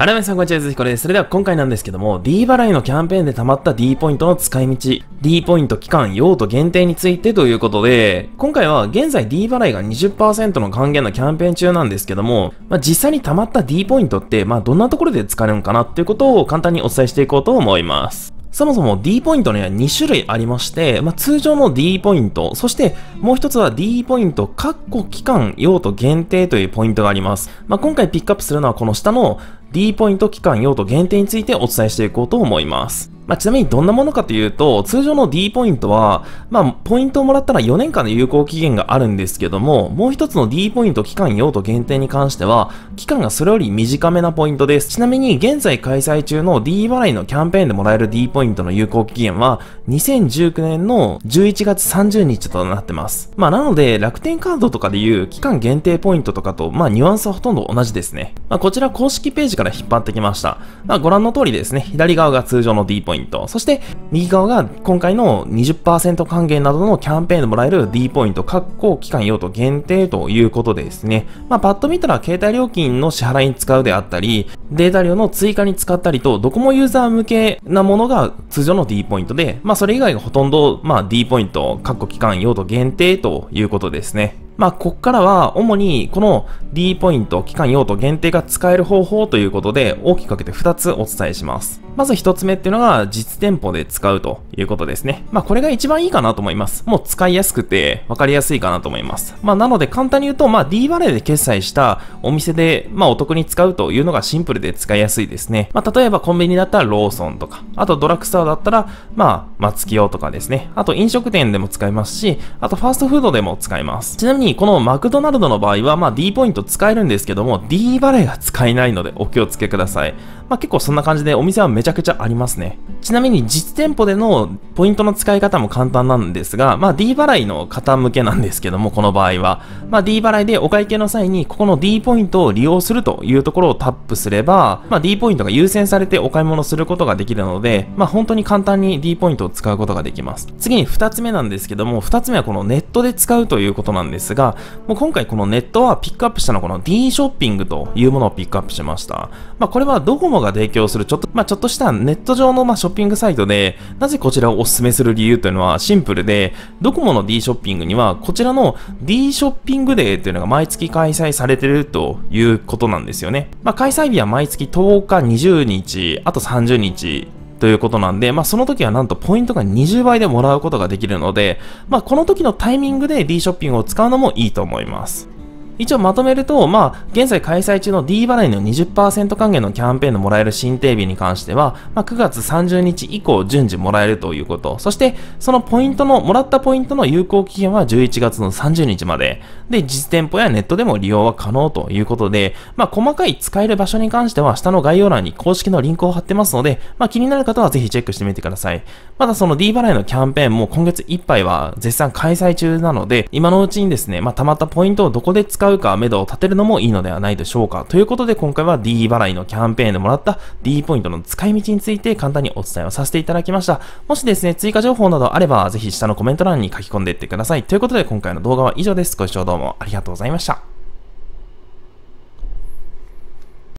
あらめさんこんにちは、ずひこです。それでは今回なんですけども、D 払いのキャンペーンで貯まった D ポイントの使い道、D ポイント期間、用途限定についてということで、今回は現在 D 払いが20%の還元のキャンペーン中なんですけども、まあ、実際に貯まった D ポイントって、まあ、どんなところで使えるのかなっていうことを簡単にお伝えしていこうと思います。そもそも D ポイントには2種類ありまして、まあ、通常の D ポイント、そしてもう一つは D ポイント、括弧期間用途限定というポイントがあります。まあ、今回ピックアップするのはこの下の D ポイント期間用途限定についてお伝えしていこうと思います。まあ、ちなみにどんなものかというと、通常の D ポイントは、まあ、ポイントをもらったら4年間の有効期限があるんですけども、もう一つの D ポイント期間用途限定に関しては、期間がそれより短めなポイントです。ちなみに現在開催中の D 払いのキャンペーンでもらえる D ポイントの有効期限は、2019年の11月30日となってます。まあ、なので、楽天カードとかでいう期間限定ポイントとかと、まあ、ニュアンスはほとんど同じですね。まあ、こちら公式ページから引っ張ってきました。まあ、ご覧の通りですね、左側が通常の D ポイント。イント。そして、右側が今回の20%還元などのキャンペーンでもらえる D ポイント、各校期間用途限定ということでですね。まあ、パッと見たら携帯料金の支払いに使うであったり、データ量の追加に使ったりと、ドコモユーザー向けなものが通常の D ポイントで、まあそれ以外がほとんど、まあ D ポイント、各個期間用途限定ということですね。まあこっからは主にこの D ポイント、期間用途限定が使える方法ということで、大きく分けて2つお伝えします。まず1つ目っていうのが実店舗で使うということですね。まあこれが一番いいかなと思います。もう使いやすくて分かりやすいかなと思います。まあなので簡単に言うと、まあ D バレーで決済したお店で、まあお得に使うというのがシンプルルで使いやすいですね。まあ、例えばコンビニだったらローソンとか、あとドラッグストアだったら、まあ、松清とかですね。あと飲食店でも使えますし、あとファーストフードでも使えます。ちなみに、このマクドナルドの場合は、まあ D ポイント使えるんですけども、D バレーが使えないのでお気をつけください。まあ、結構そんな感じでお店はめちゃくちゃありますね。ちなみに実店舗でのポイントの使い方も簡単なんですが、まあ、D 払いの方向けなんですけども、この場合は。まあ、D 払いでお会計の際に、ここの D ポイントを利用するというところをタップすれば、まあ、D ポイントが優先されてお買い物することができるので、まあ、本当に簡単に D ポイントを使うことができます。次に2つ目なんですけども、2つ目はこのネットで使うということなんですが、もう今回このネットはピックアップしたのはこの D ショッピングというものをピックアップしました。まあ、これはモが提供するちょっと、まあ、ちょっとしたネット上のまあショッピングサイトで、なぜこちらをお勧めする理由というのはシンプルで、ドコモの D ショッピングには、こちらの D ショッピングデーというのが毎月開催されてるということなんですよね。まあ、開催日は毎月10日、20日、あと30日ということなんで、まあその時はなんとポイントが20倍でもらうことができるので、まあこの時のタイミングで D ショッピングを使うのもいいと思います。一応まとめると、まあ、現在開催中の D 払いの20%還元のキャンペーンのもらえる新定日に関しては、まあ、9月30日以降順次もらえるということ。そして、そのポイントの、もらったポイントの有効期限は11月の30日まで。で、実店舗やネットでも利用は可能ということで、まあ、細かい使える場所に関しては、下の概要欄に公式のリンクを貼ってますので、まあ、気になる方はぜひチェックしてみてください。まだその D 払いのキャンペーンも今月いっぱいは絶賛開催中なので、今のうちにですね、まあ、溜まったポイントをどこで使ううか、目処を立てるのもいいのではないでしょうか。ということで今回は D 払いのキャンペーンでもらった D ポイントの使い道について簡単にお伝えをさせていただきました。もしですね、追加情報などあれば、ぜひ下のコメント欄に書き込んでいってください。ということで今回の動画は以上です。ご視聴どうもありがとうございました。